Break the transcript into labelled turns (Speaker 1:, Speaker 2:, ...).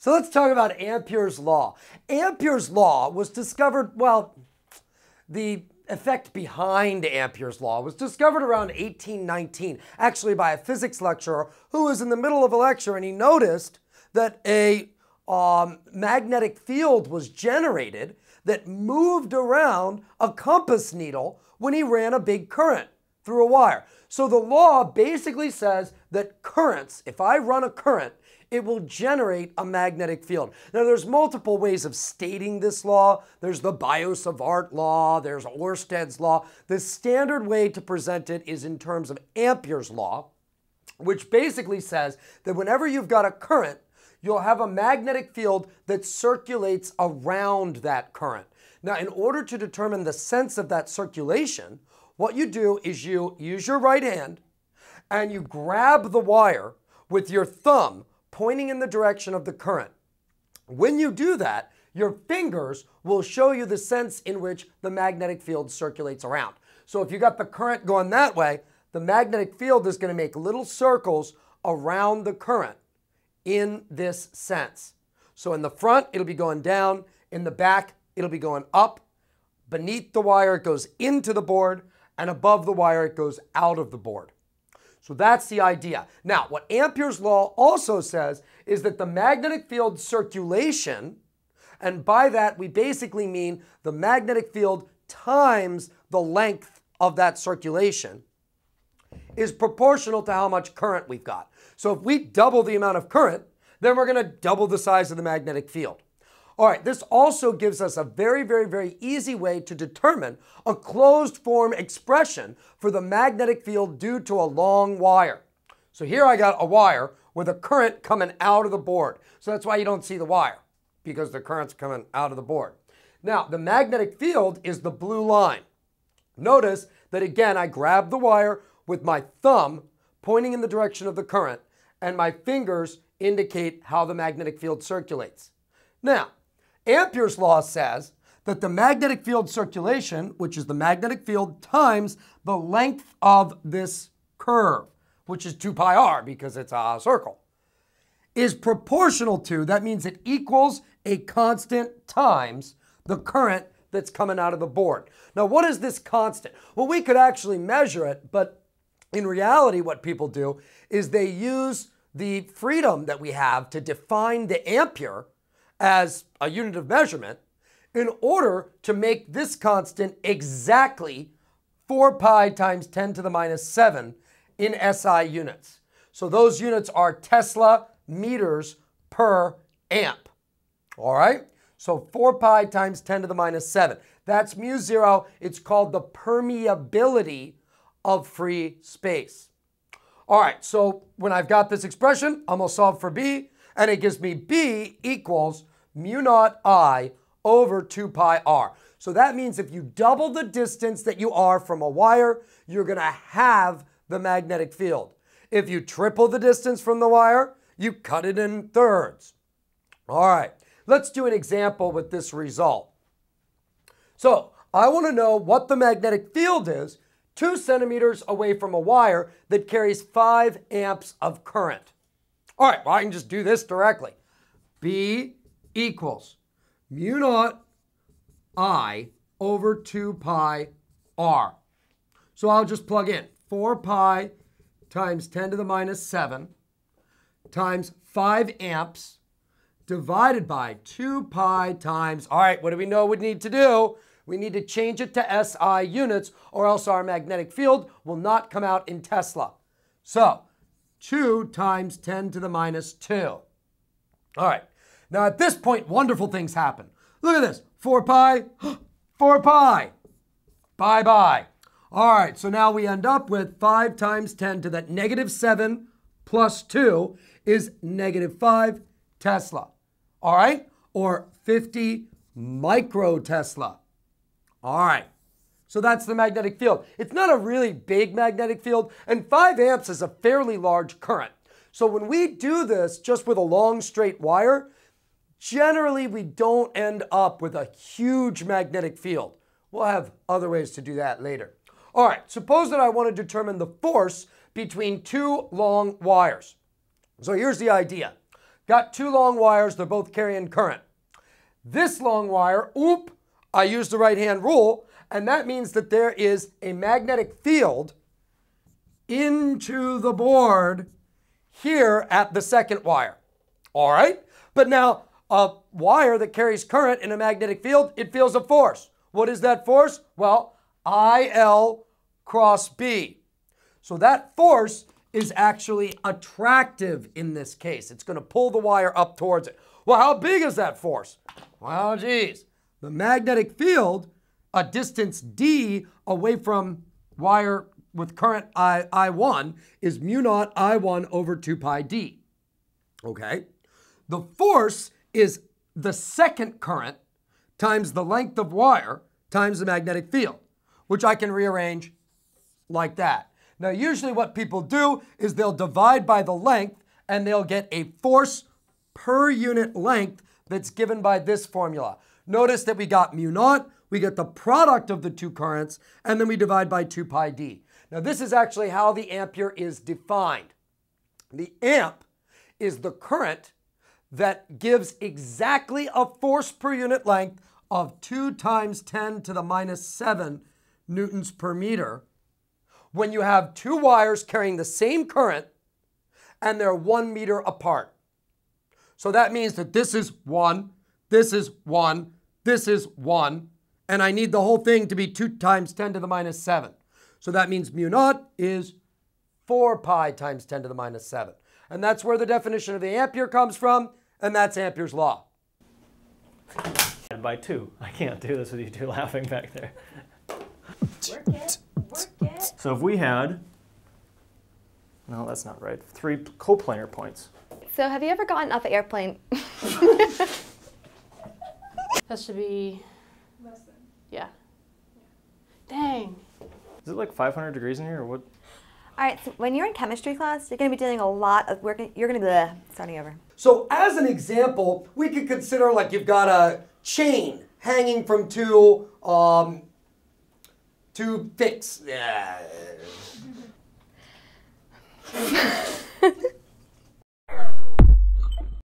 Speaker 1: So let's talk about Ampere's law. Ampere's law was discovered, well, the effect behind Ampere's law was discovered around 1819, actually by a physics lecturer who was in the middle of a lecture and he noticed that a um, magnetic field was generated that moved around a compass needle when he ran a big current through a wire. So the law basically says that currents, if I run a current, it will generate a magnetic field. Now there's multiple ways of stating this law. There's the Biot-Savart law, there's Oersted's law. The standard way to present it is in terms of Ampere's law, which basically says that whenever you've got a current, you'll have a magnetic field that circulates around that current. Now, in order to determine the sense of that circulation, what you do is you use your right hand and you grab the wire with your thumb pointing in the direction of the current. When you do that, your fingers will show you the sense in which the magnetic field circulates around. So if you got the current going that way, the magnetic field is going to make little circles around the current in this sense. So in the front, it'll be going down. In the back, it'll be going up. Beneath the wire, it goes into the board. And above the wire, it goes out of the board. So that's the idea. Now, what Ampere's law also says is that the magnetic field circulation, and by that we basically mean the magnetic field times the length of that circulation, is proportional to how much current we've got. So if we double the amount of current, then we're going to double the size of the magnetic field. All right, this also gives us a very, very, very easy way to determine a closed form expression for the magnetic field due to a long wire. So here I got a wire with a current coming out of the board. So that's why you don't see the wire, because the current's coming out of the board. Now, the magnetic field is the blue line. Notice that again, I grab the wire with my thumb pointing in the direction of the current, and my fingers indicate how the magnetic field circulates. Now, Ampere's law says that the magnetic field circulation, which is the magnetic field times the length of this curve, which is 2 pi r because it's a circle, is proportional to, that means it equals a constant times the current that's coming out of the board. Now, what is this constant? Well, we could actually measure it, but in reality, what people do is they use the freedom that we have to define the ampere as a unit of measurement in order to make this constant exactly 4 pi times 10 to the minus 7 in SI units. So those units are Tesla meters per amp. All right? So 4 pi times 10 to the minus 7. That's mu zero. It's called the permeability of free space. All right, so when I've got this expression, I'm gonna solve for B and it gives me B equals mu naught I over 2 pi R. So that means if you double the distance that you are from a wire, you're going to have the magnetic field. If you triple the distance from the wire, you cut it in thirds. All right, let's do an example with this result. So I want to know what the magnetic field is two centimeters away from a wire that carries 5 amps of current. All right, well, I can just do this directly. B equals mu naught I over 2 pi R. So I'll just plug in 4 pi times 10 to the minus 7 times 5 amps divided by 2 pi times, all right, what do we know we need to do? We need to change it to SI units or else our magnetic field will not come out in Tesla. So 2 times 10 to the minus 2. All right. Now, at this point, wonderful things happen. Look at this. 4 pi, 4 pi. Bye-bye. All right, so now we end up with 5 times 10 to that negative 7 plus 2 is negative 5 Tesla. All right? Or 50 micro Tesla. All right. So that's the magnetic field. It's not a really big magnetic field, and 5 amps is a fairly large current. So when we do this just with a long straight wire, generally we don't end up with a huge magnetic field. We'll have other ways to do that later. All right, suppose that I want to determine the force between two long wires. So here's the idea. Got two long wires, they're both carrying current. This long wire, oop, I use the right hand rule, and that means that there is a magnetic field into the board here at the second wire. All right? But now, a wire that carries current in a magnetic field, it feels a force. What is that force? Well, IL cross B. So that force is actually attractive in this case. It's going to pull the wire up towards it. Well, how big is that force? Well, geez, the magnetic field a distance D away from wire with current I, I1 is mu naught I1 over 2 pi D. Okay? The force is the second current times the length of wire times the magnetic field, which I can rearrange like that. Now, usually what people do is they'll divide by the length and they'll get a force per unit length that's given by this formula. Notice that we got mu naught we get the product of the two currents, and then we divide by 2 pi d. Now this is actually how the ampere is defined. The amp is the current that gives exactly a force per unit length of 2 times 10 to the minus 7 newtons per meter when you have two wires carrying the same current and they're one meter apart. So that means that this is one, this is one, this is one, and I need the whole thing to be 2 times 10 to the minus 7. So that means mu naught is 4 pi times 10 to the minus 7. And that's where the definition of the ampere comes from, and that's Ampere's law. And by 2. I can't do this with you two laughing back there. Work it, work it. So if we had, no, that's not right, three coplanar points. So have you ever gotten off an airplane? that should be less than. Yeah. Dang. Is it like 500 degrees in here or what? All right, so when you're in chemistry class, you're going to be doing a lot of, work. you're going to be, bleh, starting over. So as an example, we could consider like you've got a chain hanging from two, um, two Yeah.